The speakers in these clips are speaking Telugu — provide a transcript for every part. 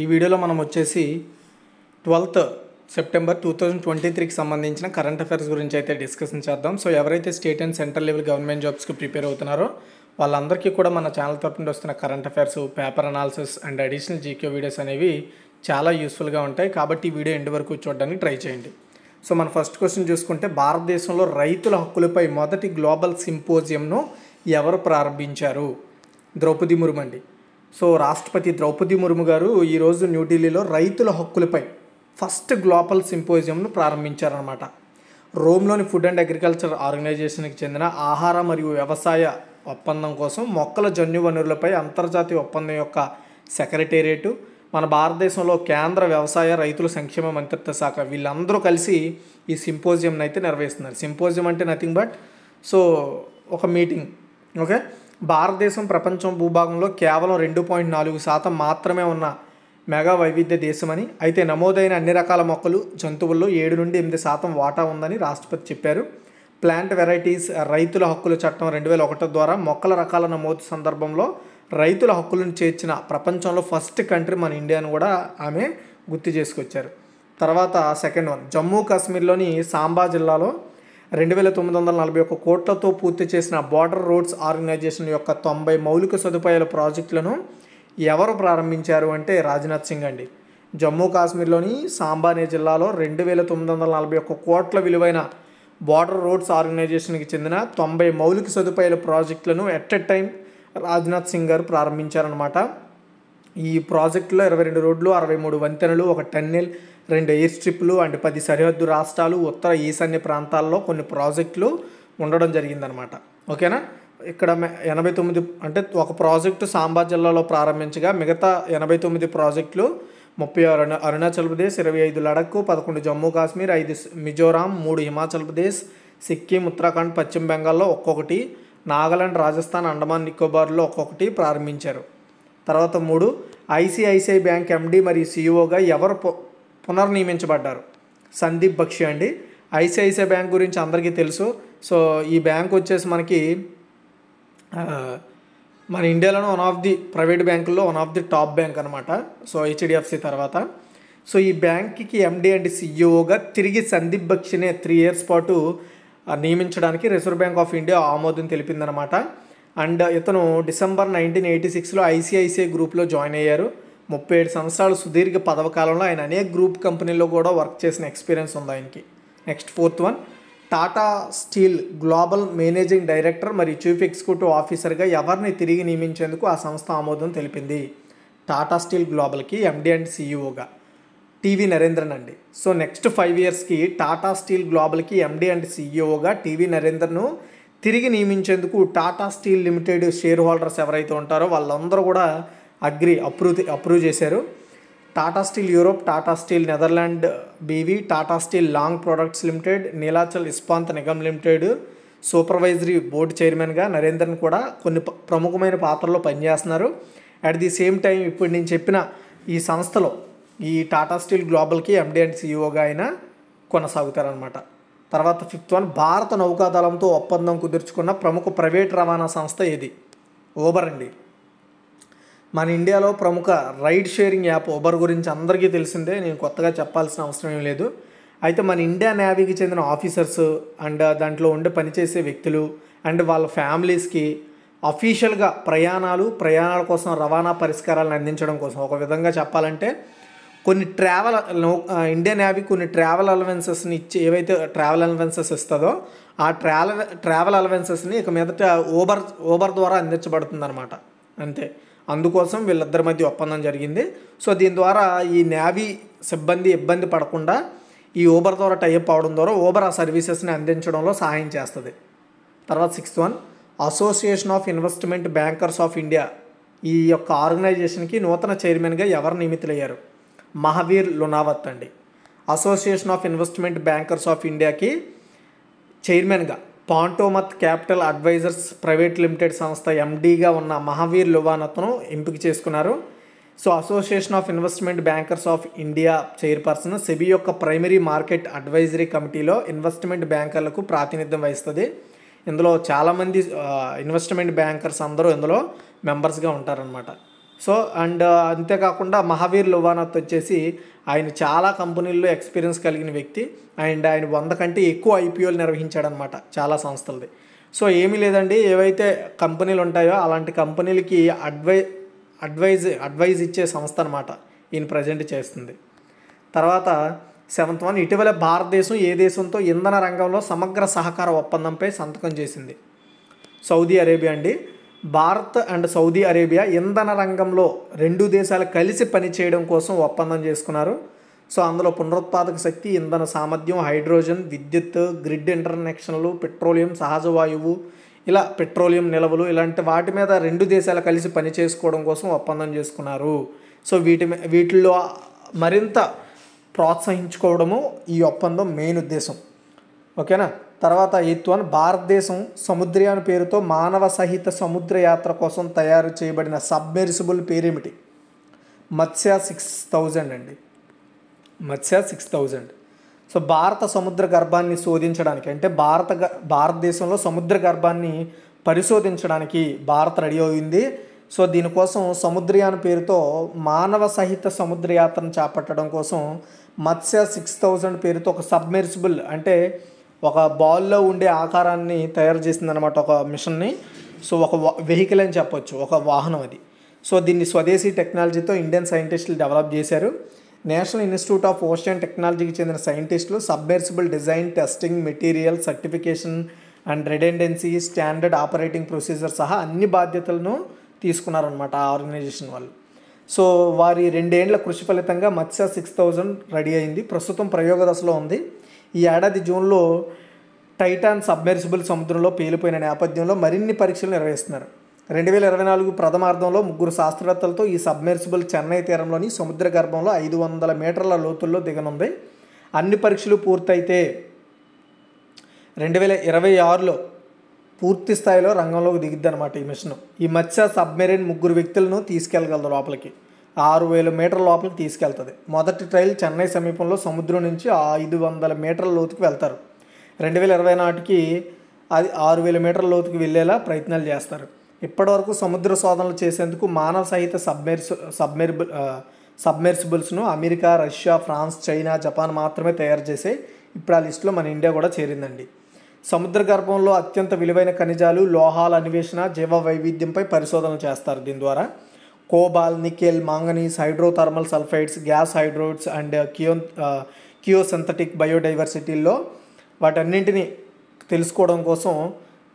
ఈ వీడియోలో మనం వచ్చేసి twelfth September two thousand twenty త్రీకి సంబంధించిన కరెంట్ అఫైర్స్ గురించి అయితే డిస్కషన్ చేద్దాం సో ఎవరైతే state and central level government జాబ్స్కి ప్రిపేర్ అవుతున్నారో వాళ్ళందరికీ కూడా మన ఛానల్ తరపున వస్తున్న current affairs paper analysis and additional GK videos అనేవి చాలా యూస్ఫుల్గా ఉంటాయి కాబట్టి ఈ వీడియో ఎండ్ వరకు చూడడానికి ట్రై చేయండి సో మన ఫస్ట్ క్వశ్చన్ చూసుకుంటే భారతదేశంలో రైతుల హక్కులపై మొదటి గ్లోబల్ సింపోజియంను ఎవరు ప్రారంభించారు ద్రౌపది ముర్మండి సో రాష్ట్రపతి ద్రౌపది ముర్ము గారు ఈరోజు న్యూఢిల్లీలో రైతుల హక్కులపై ఫస్ట్ గ్లోబల్ సింపోజియంను ప్రారంభించారనమాట రోమ్లోని ఫుడ్ అండ్ అగ్రికల్చర్ ఆర్గనైజేషన్కి చెందిన ఆహార మరియు వ్యవసాయ ఒప్పందం కోసం మొక్కల జన్యు వనరులపై అంతర్జాతీయ ఒప్పందం యొక్క సెక్రటేరియేటు మన భారతదేశంలో కేంద్ర వ్యవసాయ రైతుల సంక్షేమ మంత్రిత్వ శాఖ వీళ్ళందరూ కలిసి ఈ సింపోజియంని అయితే నిర్వహిస్తున్నారు సింపోజియం అంటే నథింగ్ బట్ సో ఒక మీటింగ్ ఓకే భారతదేశం ప్రపంచం భూభాగంలో కేవలం రెండు పాయింట్ నాలుగు శాతం మాత్రమే ఉన్న మెగా వైవిధ్య దేశమని అయితే నమోదైన అన్ని రకాల మొక్కలు జంతువుల్లో ఏడు నుండి ఎనిమిది శాతం వాటా ఉందని రాష్ట్రపతి చెప్పారు ప్లాంట్ వెరైటీస్ రైతుల హక్కుల చట్టం రెండు వేల ఒకటి ద్వారా మొక్కల రకాల నమోదు సందర్భంలో రైతుల హక్కులను చేర్చిన ప్రపంచంలో ఫస్ట్ కంట్రీ మన ఇండియాను కూడా ఆమె గుర్తు చేసుకొచ్చారు తర్వాత సెకండ్ వన్ జమ్మూ కాశ్మీర్లోని సాంబా జిల్లాలో రెండు వేల తొమ్మిది వందల నలభై ఒక్క కోట్లతో పూర్తి చేసిన బార్డర్ రోడ్స్ ఆర్గనైజేషన్ యొక్క తొంభై మౌలిక సదుపాయాల ప్రాజెక్టులను ఎవరు ప్రారంభించారు అంటే రాజ్నాథ్ సింగ్ అండి జమ్మూ కాశ్మీర్లోని సాంబానే జిల్లాలో రెండు వేల తొమ్మిది వందల నలభై ఒక్క కోట్ల విలువైన బార్డర్ రోడ్స్ ఆర్గనైజేషన్కి చెందిన తొంభై మౌలిక సదుపాయాల ప్రాజెక్టులను at a time Rajnath Singh garu ప్రారంభించారనమాట ఈ ప్రాజెక్టులో ఇరవై రెండు రోడ్లు అరవై మూడు వంతెనలు ఒక టన్నెల్ రెండు ఎయిర్ స్ట్రిప్లు అండ్ పది సరిహద్దు రాష్ట్రాలు ఉత్తర ఈశాన్య ప్రాంతాల్లో కొన్ని ప్రాజెక్టులు ఉండడం జరిగిందనమాట ఓకేనా ఇక్కడ ఎనభై తొమ్మిది అంటే ఒక ప్రాజెక్టు సాంబా జిల్లాలో ప్రారంభించగా మిగతా ఎనభై తొమ్మిది ప్రాజెక్టులు ముప్పై ఆరు అరుణాచల్ ప్రదేశ్ ఇరవై ఐదు లడక్ పదకొండు జమ్మూ కాశ్మీర్ ఐదు మిజోరాం మూడు హిమాచల్ ప్రదేశ్ సిక్కిం ఉత్తరాఖండ్ పశ్చిమ బెంగాల్లో ఒక్కొక్కటి నాగాలాండ్ రాజస్థాన్ అండమాన్ నికోబార్లో ఒక్కొక్కటి ప్రారంభించారు తర్వాత మూడు ఐసిఐసిఐ బ్యాంక్ ఎండి మరియు సిఇఓగా ఎవరు పునర్నియమించబడ్డారు సందీప్ బక్షి అండి ఐసిఐసిఐ బ్యాంక్ గురించి అందరికీ తెలుసు సో ఈ బ్యాంక్ వచ్చేసి మనకి మన ఇండియాలోనే వన్ ఆఫ్ ది ప్రైవేట్ బ్యాంకుల్లో one of the top bank అనమాట సో హెచ్డిఎఫ్సి తర్వాత సో ఈ బ్యాంక్కి ఎండి అండ్ సిఇఓగా తిరిగి సందీప్ బక్షినే త్రీ ఇయర్స్ పాటు నియమించడానికి రిజర్వ్ బ్యాంక్ ఆఫ్ ఇండియా ఆమోదం తెలిపిందనమాట అండ్ ఇతను డిసెంబర్ నైన్టీన్ ఎయిటీ సిక్స్లో ఐసిఐసిఐ గ్రూప్లో జాయిన్ అయ్యారు ముప్పై ఏడు సంవత్సరాలు సుదీర్ఘ పదవకాలంలో ఆయన అనేక గ్రూప్ కంపెనీల్లో కూడా వర్క్ చేసిన ఎక్స్పీరియన్స్ ఉంది ఆయనకి next fourth one Tata Steel Global managing director మరియు చీఫ్ ఎగ్జిక్యూటివ్ ఆఫీసర్గా ఎవరిని తిరిగి నియమించేందుకు ఆ సంస్థ ఆమోదం తెలిపింది టాటా స్టీల్ గ్లోబల్కి ఎండి అండ్ సీఈఓగా టీవీ నరేంద్రన్ అండి సో నెక్స్ట్ ఫైవ్ ఇయర్స్కి టాటా స్టీల్ గ్లోబల్కి ఎండి అండ్ సీఈఓగా టీవీ నరేంద్రను తిరిగి నియమించేందుకు Tata Steel limited share holders ఎవరైతే ఉంటారో వాళ్ళందరూ కూడా అగ్రి అప్రూవ్ అప్రూవ్ చేశారు Tata Steel Europe Tata Steel Netherland BV Tata Steel long products limited Neelachal Ispat Nigam limited supervisory board చైర్మన్గా నరేంద్రన్ కూడా కొన్ని ప్రముఖమైన పాత్రలో పనిచేస్తున్నారు అట్ ది సేమ్ టైం ఇప్పుడు నేను చెప్పిన ఈ సంస్థలో ఈ టాటా స్టీల్ గ్లోబల్కి ఎండి అండ్ సిఇఓగా e ఆయన కొనసాగుతారనమాట తర్వాత ఫిఫ్త్ వన్ భారత నౌకాదళంతో ఒప్పందం కుదుర్చుకున్న ప్రముఖ ప్రైవేట్ రవాణా సంస్థ ఇది ఓబర్ అండి మన ఇండియాలో ప్రముఖ రైడ్ షేరింగ్ యాప్ ఉబర్ గురించి అందరికీ తెలిసిందే నేను కొత్తగా చెప్పాల్సిన అవసరం ఏం లేదు అయితే మన ఇండియా నేవీకి చెందిన ఆఫీసర్స్ అండ్ దాంట్లో ఉండే పనిచేసే వ్యక్తులు అండ్ వాళ్ళ ఫ్యామిలీస్కి అఫీషియల్గా ప్రయాణాలు ప్రయాణాల కోసం రవాణా పరిష్కారాలను అందించడం కోసం ఒక విధంగా చెప్పాలంటే కొన్ని ట్రావెల్ ఇండియా నేవీ కొన్ని ట్రావెల్ అలవెన్సెస్ని ఇచ్చి ఏవైతే ట్రావెల్ అలవెన్సెస్ ఇస్తుందో ఆ ట్రావెల్ ట్రావెల్ అలవెన్సెస్ని ఇక మీదట ఓబర్ ఓబర్ ద్వారా అనమాట అంతే అందుకోసం వీళ్ళిద్దరి మధ్య ఒప్పందం జరిగింది సో దీని ద్వారా ఈ నేవీ సిబ్బంది ఇబ్బంది పడకుండా ఈ ఊబర్ ద్వారా టైప్ అవడం ద్వారా ఊబర్ ఆ సర్వీసెస్ని అందించడంలో సహాయం చేస్తుంది తర్వాత sixth one association of investment bankers of India ఈ యొక్క ఆర్గనైజేషన్కి నూతన చైర్మన్గా ఎవరు నియమితులయ్యారు మహావీర్ లునావత్ అండి association of investment bankers of ఇండియాకి చైర్మన్గా Pantomath capital advisors private limited సంస్థ ఎండీగా ఉన్న మహావీర్ లువానత్ను ఎంపిక చేసుకున్నారు so association of investment bankers of India chairperson SEBI యొక్క ప్రైమరీ మార్కెట్ అడ్వైజరీ కమిటీలో ఇన్వెస్ట్మెంట్ బ్యాంకర్లకు ప్రాతినిధ్యం వహిస్తుంది ఇందులో చాలామంది ఇన్వెస్ట్మెంట్ బ్యాంకర్స్ అందరూ ఇందులో మెంబర్స్గా ఉంటారనమాట సో అండ్ అంతేకాకుండా మహావీర్ లువానాథ్ వచ్చేసి ఆయన చాలా కంపెనీల్లో ఎక్స్పీరియన్స్ కలిగిన వ్యక్తి అండ్ ఆయన వంద కంటే ఎక్కువ ఐపీఓలు నిర్వహించాడనమాట చాలా సంస్థలది సో ఏమీ లేదండి ఏవైతే కంపెనీలు ఉంటాయో అలాంటి కంపెనీలకి అడ్వై అడ్వైజ్ అడ్వైజ్ ఇచ్చే సంస్థ అనమాట ఈయన ప్రజెంట్ చేస్తుంది తర్వాత సెవెంత్ వన్ ఇటీవల భారతదేశం ఏ దేశంతో ఇంధన రంగంలో సమగ్ర సహకార ఒప్పందంపై సంతకం చేసింది సౌదీ అరేబియా అండి భారత్ అండ్ సౌదీ అరేబియా ఇంధన రంగంలో రెండు దేశాలు కలిసి పనిచేయడం కోసం ఒప్పందం చేసుకున్నారు సో అందులో పునరుత్పాదక శక్తి ఇంధన సామర్థ్యం హైడ్రోజన్ విద్యుత్ గ్రిడ్ ఇంటర్నెక్షన్లు పెట్రోలియం సహజ వాయువు ఇలా పెట్రోలియం నిల్వలు ఇలాంటి వాటి మీద రెండు దేశాలు కలిసి పనిచేసుకోవడం కోసం ఒప్పందం చేసుకున్నారు సో వీటి వీటిలో మరింత ప్రోత్సహించుకోవడము ఈ ఒప్పందం మెయిన్ ఉద్దేశం ఓకేనా తర్వాత ఎయిత్ వన్ భారతదేశం సముద్రయాన పేరుతో మానవ సహిత సముద్ర యాత్ర కోసం తయారు చేయబడిన సబ్మెరిసిబుల్ పేరేమిటి మత్స్య సిక్స్ థౌజండ్ అండి మత్స్య సిక్స్ థౌజండ్ సో భారత సముద్ర గర్భాన్ని శోధించడానికి అంటే భారత భారతదేశంలో సముద్ర గర్భాన్ని పరిశోధించడానికి భారత్ రెడీ అయింది సో దీనికోసం సముద్రయాన పేరుతో మానవ సహిత సముద్ర యాత్రను చేపట్టడం కోసం మత్స్య సిక్స్ థౌజండ్ పేరుతో ఒక సబ్మెరిసిబుల్ అంటే ఒక బాల్లో ఉండే ఆకారాన్ని తయారు చేసింది అనమాట ఒక మిషన్ని సో ఒక వెహికల్ అని చెప్పొచ్చు ఒక వాహనం అది సో దీన్ని స్వదేశీ టెక్నాలజీతో ఇండియన్ సైంటిస్టులు డెవలప్ చేశారు నేషనల్ ఇన్స్టిట్యూట్ ఆఫ్ ఓషన్ టెక్నాలజీకి చెందిన సైంటిస్టులు submersible design testing material certification and redundancy standard operating procedure సహా అన్ని బాధ్యతలను తీసుకున్నారనమాట ఆ ఆర్గనైజేషన్ వాళ్ళు సో వారి రెండేండ్ల కృషి ఫలితంగా మత్స్య సిక్స్ థౌజండ్ రెడీ అయింది ప్రస్తుతం ప్రయోగ దశలో ఉంది ఈ ఏడాది జూన్లో టైటాన్ సబ్మెర్సిబుల్ సముద్రంలో పేలిపోయిన నేపథ్యంలో మరిన్ని పరీక్షలు నిర్వహిస్తున్నారు రెండు వేల ఇరవై నాలుగు ప్రథమార్థంలో ముగ్గురు శాస్త్రవేత్తలతో ఈ సబ్మెర్సిబుల్ చెన్నై తీరంలోని సముద్ర గర్భంలో ఐదు వందల మీటర్ల లోతుల్లో దిగనుంది అన్ని పరీక్షలు పూర్తయితే రెండు వేల ఇరవై ఆరులో పూర్తి స్థాయిలో రంగంలోకి దిగిద్ది అనమాట ఈ మిషన్ ఈ మత్స్య సబ్మెరీన్ ముగ్గురు వ్యక్తులను తీసుకెళ్ళగలదు లోపలికి ఆరు వేల మీటర్ల లోపలికి తీసుకెళ్తుంది మొదటి ట్రైల్ చెన్నై సమీపంలో సముద్రం నుంచి ఐదు వందల మీటర్ల లోతుకు వెళ్తారు రెండు వేల ఇరవై నాటికి అది ఆరు వేల మీటర్ల లోతుకు వెళ్ళేలా ప్రయత్నాలు చేస్తారు ఇప్పటివరకు సముద్ర శోధనలు చేసేందుకు మానవ సహిత సబ్మెర్స్ సబ్మెర్బుల్ సబ్మెర్సిబుల్స్ను America Russia France China Japan మాత్రమే తయారు చేసే ఇప్పుడు ఆ లిస్టులో మన ఇండియా కూడా చేరిందండి సముద్ర గర్భంలో అత్యంత విలువైన ఖనిజాలు లోహాల అన్వేషణ జీవ వైవిధ్యంపై పరిశోధనలు చేస్తారు దీని ద్వారా cobalt nickel manganese hydrothermal sulphides gas hydrates and కియో కియోసెంథటిక్ బయోడైవర్సిటీల్లో వాటన్నింటినీ తెలుసుకోవడం కోసం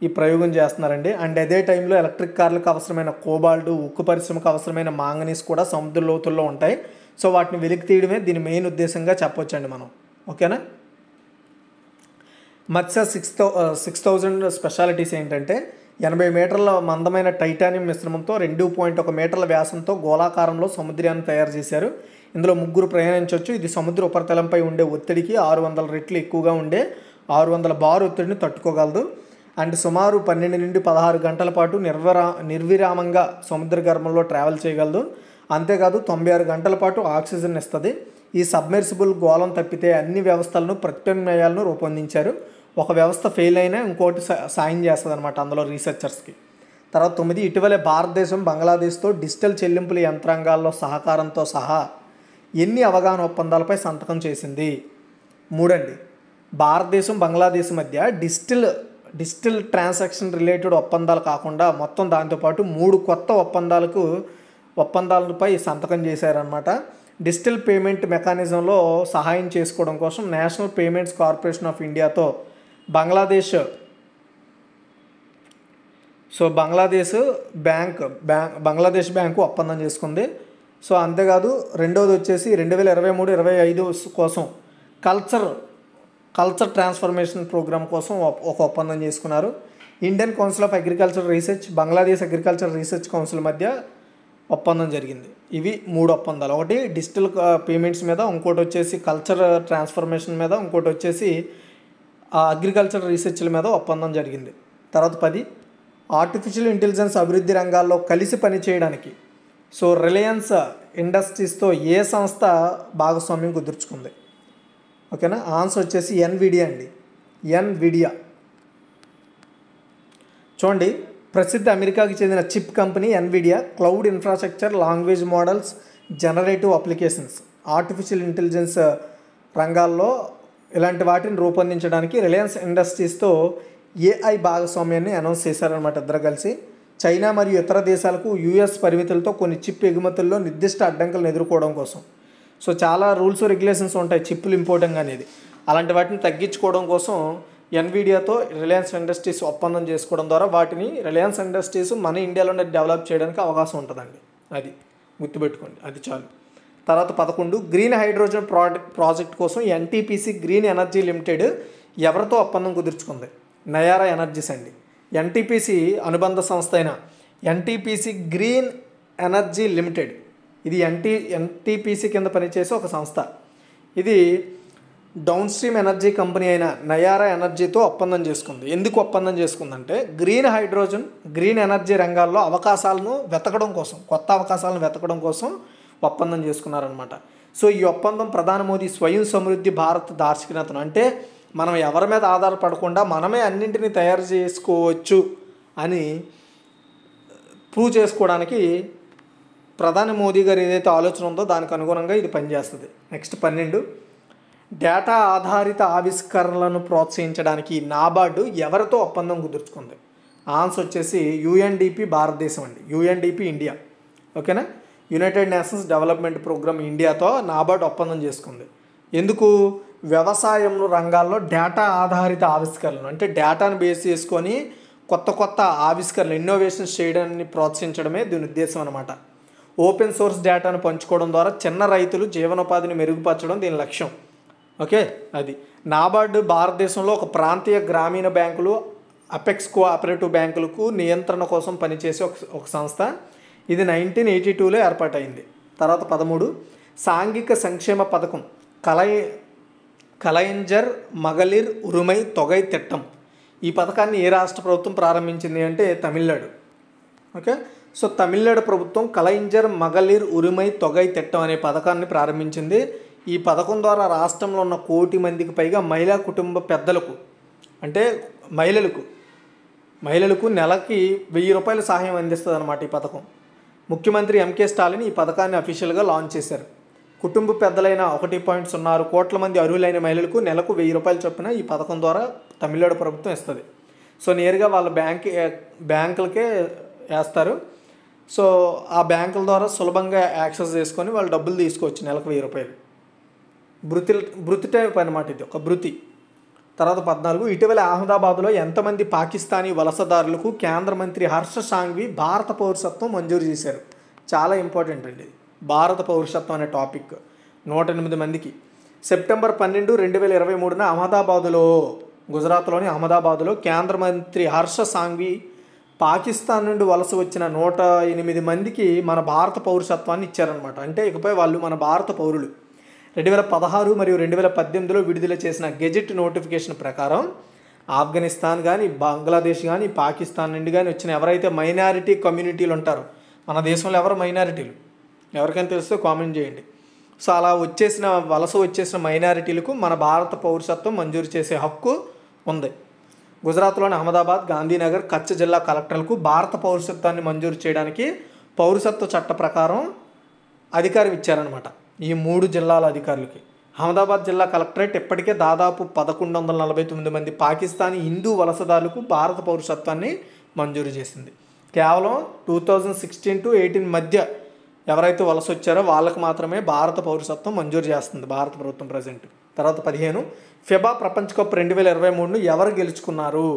ఈ ప్రయోగం చేస్తున్నారండి అండ్ అదే టైంలో ఎలక్ట్రిక్ కార్లకు అవసరమైన కోబాల్ట్ ఉక్కు పరిశ్రమకు అవసరమైన మాంగనీస్ కూడా సముద్ర లోతుల్లో ఉంటాయి సో వాటిని వెలికి తీయడమే దీని మెయిన్ ఉద్దేశంగా చెప్పొచ్చండి మనం ఓకేనా మత్స్య సిక్స్ థౌ సిక్స్ థౌజండ్ స్పెషాలిటీస్ ఏంటంటే ఎనభై మీటర్ల మందమైన టైటానియం మిశ్రమంతో రెండు పాయింట్ ఒక మీటర్ల వ్యాసంతో గోళాకారంలో సముద్రాన్ని తయారు చేశారు ఇందులో ముగ్గురు ప్రయాణించవచ్చు ఇది సముద్ర ఉపరితలంపై ఉండే ఒత్తిడికి ఆరు వందల రెట్లు ఎక్కువగా ఉండే ఆరు వందల బార్ ఒత్తిడిని తట్టుకోగలదు అండ్ సుమారు పన్నెండు నుండి పదహారు గంటల పాటు నిర్వరా నిర్విరామంగా సముద్ర గర్భంలో ట్రావెల్ చేయగలదు అంతేకాదు తొంభై ఆరు గంటల పాటు ఆక్సిజన్ ఇస్తుంది ఈ సబ్మెర్సిబుల్ గోళం తప్పితే అన్ని వ్యవస్థలను ప్రత్యామ్నాయాలను రూపొందించారు ఒక వ్యవస్థ ఫెయిల్ అయినా ఇంకోటి సాయం చేస్తుంది అనమాట అందులో రీసెర్చర్స్కి తర్వాత తొమ్మిది ఇటీవలే భారతదేశం బంగ్లాదేశ్తో డిజిటల్ చెల్లింపుల యంత్రాంగాల్లో సహకారంతో సహా ఎన్ని అవగాహన ఒప్పందాలపై సంతకం చేసింది మూడండి భారతదేశం బంగ్లాదేశ్ మధ్య డిజిటల్ డిజిటల్ ట్రాన్సాక్షన్ రిలేటెడ్ ఒప్పందాలు కాకుండా మొత్తం దాంతోపాటు మూడు కొత్త ఒప్పందాలకు ఒప్పందాలపై సంతకం చేశారనమాట డిజిటల్ పేమెంట్ మెకానిజంలో సహాయం చేసుకోవడం కోసం నేషనల్ పేమెంట్స్ కార్పొరేషన్ ఆఫ్ ఇండియాతో Bangladesh so Bangladesh bank bank Bangladesh bank ఒప్పందం చేసుకుంది సో అంతేకాదు రెండోది వచ్చేసి రెండు వేల ఇరవై మూడు ఇరవై ఐదు కోసం కల్చర్ కల్చర్ ట్రాన్స్ఫర్మేషన్ ప్రోగ్రామ్ కోసం ఒక ఒప్పందం చేసుకున్నారు Indian council of agriculture research Bangladesh agriculture research council మధ్య ఒప్పందం జరిగింది ఇవి మూడు ఒప్పందాలు ఒకటి డిజిటల్ పేమెంట్స్ మీద ఇంకోటి వచ్చేసి కల్చర్ ట్రాన్స్ఫర్మేషన్ మీద ఇంకోటి వచ్చేసి ఆ అగ్రికల్చర్ రీసెర్చ్ల మీద ఒప్పందం జరిగింది తర్వాత పది ఆర్టిఫిషియల్ ఇంటెలిజెన్స్ అభివృద్ధి రంగాల్లో కలిసి పనిచేయడానికి సో రిలయన్స్ ఇండస్ట్రీస్తో ఏ సంస్థ భాగస్వామ్యం కుదుర్చుకుంది ఓకేనా ఆన్సర్ వచ్చేసి ఎన్విడియా అండి ఎన్విడియా చూడండి ప్రసిద్ధ అమెరికాకి చెందిన chip company Nvidia cloud infrastructure language models generative applications artificial intelligence రంగాల్లో ఇలాంటి వాటిని రూపొందించడానికి రిలయన్స్ ఇండస్ట్రీస్తో ఏఐ భాగస్వామ్యాన్ని అనౌన్స్ చేశారనమాట ఇద్దరు కలిసి చైనా మరియు ఇతర దేశాలకు యూఎస్ పరిమితులతో కొన్ని చిప్ ఎగుమతుల్లో నిర్దిష్ట అడ్డంకులను ఎదుర్కోవడం కోసం సో చాలా రూల్స్ రెగ్యులేషన్స్ ఉంటాయి చిప్పులు ఇంపోర్టింగ్ అనేది అలాంటి వాటిని తగ్గించుకోవడం కోసం ఎన్వీడియాతో రిలయన్స్ ఇండస్ట్రీస్ ఒప్పందం చేసుకోవడం ద్వారా వాటిని రిలయన్స్ ఇండస్ట్రీస్ మన ఇండియాలోనే డెవలప్ చేయడానికి అవకాశం ఉంటుందండి అది గుర్తుపెట్టుకోండి అది చాలు తర్వాత పదకొండు గ్రీన్ హైడ్రోజన్ ప్రాజెక్ట్ కోసం ఎన్టీపీసీ గ్రీన్ ఎనర్జీ లిమిటెడ్ ఎవరితో ఒప్పందం కుదుర్చుకుంది నయారా ఎనర్జీస్ అండి ఎన్టీపీసీ అనుబంధ సంస్థ అయిన ఎన్టీపీసీ గ్రీన్ ఎనర్జీ లిమిటెడ్ ఇది ఎన్టీ ఎన్టీపీసీ కింద పనిచేసే ఒక సంస్థ ఇది డౌన్ స్ట్రీమ్ ఎనర్జీ కంపెనీ అయిన నయారా ఎనర్జీతో ఒప్పందం చేసుకుంది ఎందుకు ఒప్పందం చేసుకుందంటే గ్రీన్ హైడ్రోజన్ గ్రీన్ ఎనర్జీ రంగాల్లో అవకాశాలను వెతకడం కోసం కొత్త అవకాశాలను వెతకడం కోసం ఒప్పందం చేసుకున్నారనమాట సో ఈ ఒప్పందం ప్రధాని మోదీ స్వయం సమృద్ధి భారత్ దార్శకతను అంటే మనం ఎవరి మీద ఆధారపడకుండా మనమే అన్నింటినీ తయారు చేసుకోవచ్చు అని ప్రూవ్ చేసుకోవడానికి ప్రధాని మోదీ గారు ఏదైతే ఆలోచన ఉందో దానికి అనుగుణంగా ఇది పనిచేస్తుంది నెక్స్ట్ పన్నెండు డేటా ఆధారిత ఆవిష్కరణలను ప్రోత్సహించడానికి నాబార్డు ఎవరితో ఒప్పందం కుదుర్చుకుంది ఆన్సర్ వచ్చేసి యుఎన్డిపి భారతదేశం అండి యుఎన్డిపి ఇండియా ఓకేనా యునైటెడ్ నేషన్స్ డెవలప్మెంట్ ప్రోగ్రామ్ ఇండియాతో నాబార్డ్ ఒప్పందం చేసుకుంది ఎందుకు వ్యవసాయంలో రంగాల్లో డేటా ఆధారిత ఆవిష్కరణలు అంటే డేటాను బేస్ చేసుకొని కొత్త కొత్త ఆవిష్కరణలు ఇన్నోవేషన్స్ చేయడాన్ని ప్రోత్సహించడమే దీని ఉద్దేశం అనమాట ఓపెన్ సోర్స్ డేటాను పంచుకోవడం ద్వారా చిన్న రైతులు జీవనోపాధిని మెరుగుపరచడం దీని లక్ష్యం ఓకే అది నాబార్డు భారతదేశంలో ఒక ప్రాంతీయ గ్రామీణ బ్యాంకులు అపెక్స్ కోఆపరేటివ్ బ్యాంకులకు నియంత్రణ కోసం పనిచేసే ఒక సంస్థ ఇది నైన్టీన్ ఎయిటీ టూలో ఏర్పాటైంది తర్వాత పదమూడు సాంఘిక సంక్షేమ పథకం కలయ కలయంజర్ మగలిర్ ఉరుమై తొగై తిట్టం ఈ పథకాన్ని ఏ రాష్ట్ర ప్రభుత్వం ప్రారంభించింది అంటే తమిళనాడు ఓకే సో తమిళనాడు ప్రభుత్వం కలయింజర్ మగలిర్ ఉరిమై తొగై తిట్టం అనే పథకాన్ని ప్రారంభించింది ఈ పథకం ద్వారా రాష్ట్రంలో ఉన్న కోటి మందికి పైగా మహిళా కుటుంబ పెద్దలకు అంటే మహిళలకు మహిళలకు నెలకి వెయ్యి రూపాయల సహాయం అందిస్తుంది అనమాట ఈ పథకం ముఖ్యమంత్రి ఎంకే స్టాలిన్ ఈ పథకాన్ని అఫీషియల్గా లాంచ్ చేశారు కుటుంబ పెద్దలైన ఒకటి పాయింట్ సున్నా కోట్ల మంది అర్హులైన మహిళలకు నెలకు వెయ్యి రూపాయలు చొప్పున ఈ పథకం ద్వారా తమిళనాడు ప్రభుత్వం ఇస్తుంది సో నేరుగా వాళ్ళ బ్యాంక్ బ్యాంకులకే వేస్తారు సో ఆ బ్యాంకుల ద్వారా సులభంగా యాక్సెస్ చేసుకొని వాళ్ళు డబ్బులు తీసుకోవచ్చు నెలకు వెయ్యి రూపాయలు బృతి బృతి టైప్ అనమాట ఇది ఒక బృతి తర్వాత పద్నాలుగు ఇటీవల అహ్మదాబాద్లో ఎంతమంది పాకిస్తానీ వలసదారులకు కేంద్ర మంత్రి హర్ష సాంఘ్వి భారత పౌరసత్వం మంజూరు చేశారు చాలా ఇంపార్టెంట్ అండి భారత పౌరసత్వం అనే టాపిక్ నూట ఎనిమిది మందికి సెప్టెంబర్ పన్నెండు రెండు వేల ఇరవై మూడున అహ్మదాబాదులో గుజరాత్లోని అహ్మదాబాదులో కేంద్ర మంత్రి హర్ష సాంఘ్వి పాకిస్తాన్ నుండి వలస వచ్చిన నూట ఎనిమిది మందికి మన భారత పౌరసత్వాన్ని ఇచ్చారనమాట అంటే ఇకపై వాళ్ళు మన భారత పౌరులు రెండు వేల పదహారు మరియు రెండు వేల పద్దెనిమిదిలో విడుదల చేసిన గెజెట్ నోటిఫికేషన్ ప్రకారం ఆఫ్ఘనిస్తాన్ కానీ బంగ్లాదేశ్ కానీ పాకిస్తాన్ నుండి కానీ వచ్చిన ఎవరైతే మైనారిటీ కమ్యూనిటీలు ఉంటారో మన దేశంలో ఎవరు మైనారిటీలు ఎవరికైనా తెలిస్తే కామెంట్ చేయండి సో అలా వచ్చేసిన వలస వచ్చేసిన మైనారిటీలకు మన భారత పౌరసత్వం మంజూరు చేసే హక్కు ఉంది గుజరాత్లోని అహ్మదాబాద్ గాంధీనగర్ కచ్ జిల్లా కలెక్టర్లకు భారత పౌరసత్వాన్ని మంజూరు చేయడానికి పౌరసత్వ చట్ట ప్రకారం అధికారం ఇచ్చారనమాట ఈ మూడు జిల్లాల అధికారులకి అహ్మదాబాద్ జిల్లా కలెక్టరేట్ ఇప్పటికే దాదాపు పదకొండు వందల నలభై తొమ్మిది మంది పాకిస్తానీ హిందూ వలసదారులకు భారత పౌరసత్వాన్ని మంజూరు చేసింది కేవలం two thousand sixteen to eighteen మధ్య ఎవరైతే వలస వచ్చారో వాళ్ళకు మాత్రమే భారత పౌరసత్వం మంజూరు చేస్తుంది భారత ప్రభుత్వం ప్రజెంట్ తర్వాత పదిహేను ఫిబా ప్రపంచ కప్ రెండు వేల ఇరవై మూడును ఎవరు గెలుచుకున్నారు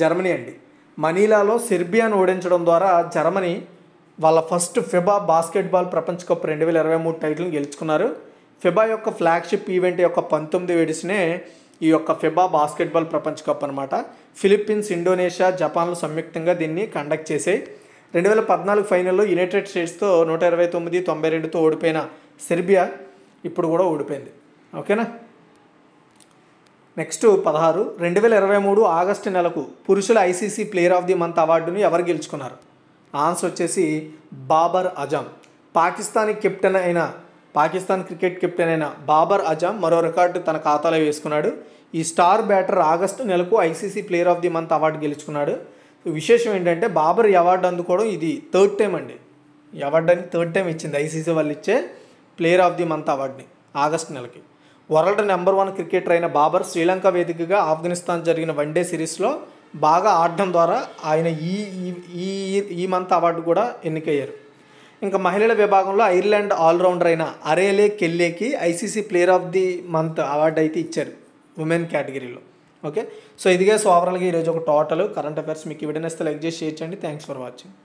జర్మనీ అండి మనీలాలో సెర్బియాను ఓడించడం ద్వారా జర్మనీ వాళ్ళ ఫస్ట్ ఫిబా బాస్కెట్బాల్ ప్రపంచ కప్ రెండు వేల ఇరవై మూడు టైటిల్ని గెలుచుకున్నారు ఫిబా యొక్క ఫ్లాగ్షిప్ ఈవెంట్ యొక్క పంతొమ్మిది ఎడిషనే ఈ యొక్క ఫిబా బాస్కెట్బాల్ ప్రపంచ కప్ అనమాట ఫిలిప్పీన్స్ ఇండోనేషియా జపాన్లు సంయుక్తంగా దీన్ని కండక్ట్ చేసాయి రెండు వేల పద్నాలుగు ఫైనల్లో యునైటెడ్ స్టేట్స్తో నూట ఇరవై తొమ్మిది తొంభై రెండుతో ఓడిపోయిన సెర్బియా ఇప్పుడు కూడా ఓడిపోయింది ఓకేనా నెక్స్ట్ పదహారు రెండు వేల ఇరవై మూడు ఆగస్టు నెలకు పురుషుల ICC player of the month అవార్డును ఎవరు గెలుచుకున్నారు ఆన్సర్ వచ్చేసి బాబర్ అజమ్ పాకిస్తాన్ కెప్టెన్ అయిన పాకిస్తాన్ క్రికెట్ కెప్టెన్ అయిన బాబర్ అజం మరో రికార్డు తన ఖాతాలో వేసుకున్నాడు ఈ స్టార్ బ్యాటర్ ఆగస్టు నెలకు ICC player of the month award గెలుచుకున్నాడు విశేషం ఏంటంటే బాబర్ అవార్డు అందుకోవడం ఇది థర్డ్ టైం అండి అవార్డు అని థర్డ్ టైం ఇచ్చింది ఐసీసీ వాళ్ళు ఇచ్చే ప్లేయర్ ఆఫ్ ది మంత్ అవార్డుని ఆగస్ట్ నెలకి వరల్డ్ నెంబర్ వన్ క్రికెటర్ అయిన బాబర్ శ్రీలంక వేదికగా ఆఫ్ఘనిస్తాన్ జరిగిన వన్డే సిరీస్లో బాగా ఆడడం ద్వారా ఆయన ఈ ఈ ఈ మంత్ అవార్డు కూడా ఎన్నికయ్యారు ఇంకా మహిళల విభాగంలో ఐర్లాండ్ ఆల్రౌండర్ అయిన అరేలే కెల్లేకి ICC player of the month award అయితే ఇచ్చారు ఉమెన్ కేటగిరీలో ఓకే సో ఇదిగే సో ఓవరాల్గా ఈరోజు ఒక టోటల్ కరెంట్ అఫైర్స్ మీకు ఈ లైక్ చేసి షేర్ చేయండి థ్యాంక్స్ ఫర్ వాచింగ్